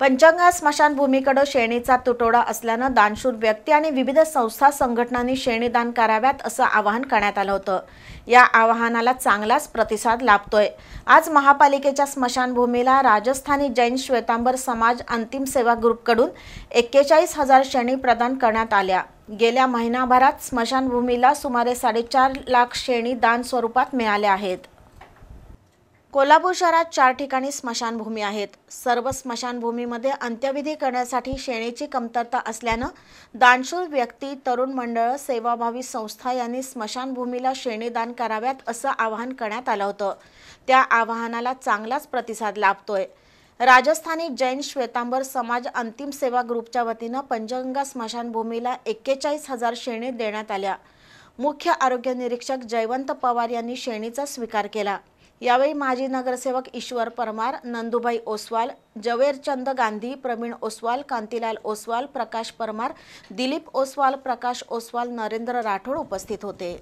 पंचांग स्मशानभूमीकडे शेणीचा तुटवडा असल्यानं दानशूर व्यक्ती आणि विविध संस्था संघटनांनी शेणी दान कराव्यात असं आवाहन करण्यात आलं होतं या आवाहनाला चांगलाच प्रतिसाद लाभतोय आज महापालिकेच्या स्मशानभूमीला राजस्थानी जैन श्वेतांबर समाज अंतिम सेवा ग्रुपकडून एक्केचाळीस हजार शेणी प्रदान करण्यात आल्या गेल्या महिनाभरात स्मशानभूमीला सुमारे साडेचार लाख शेणी दान स्वरूपात मिळाल्या आहेत कोल्हापूर शहरात चार ठिकाणी स्मशानभूमी आहेत सर्व स्मशानभूमीमध्ये अंत्यविधी करण्यासाठी शेणीची कमतरता असल्यानं दानशूर व्यक्ती तरुण मंडळ सेवाभावी संस्था यांनी स्मशानभूमीला शेणी दान कराव्यात असं आवाहन करण्यात आलं होतं त्या आवाहनाला चांगलाच प्रतिसाद लाभतोय राजस्थानी जैन श्वेतांबर समाज अंतिम सेवा ग्रुपच्या वतीनं पंचगंगा स्मशानभूमीला एक्केचाळीस हजार शेणी देण्यात आल्या मुख्य आरोग्य निरीक्षक जयवंत पवार यांनी शेणीचा स्वीकार केला यावेळी माजी नगरसेवक ईश्वर परमार नंदुभाई ओसवाल जवेरचंद गांधी प्रवीण ओसवाल कांतीलाल ओसवाल प्रकाश परमार दिलीप ओसवाल प्रकाश ओसवाल नरेंद्र राठोड उपस्थित होते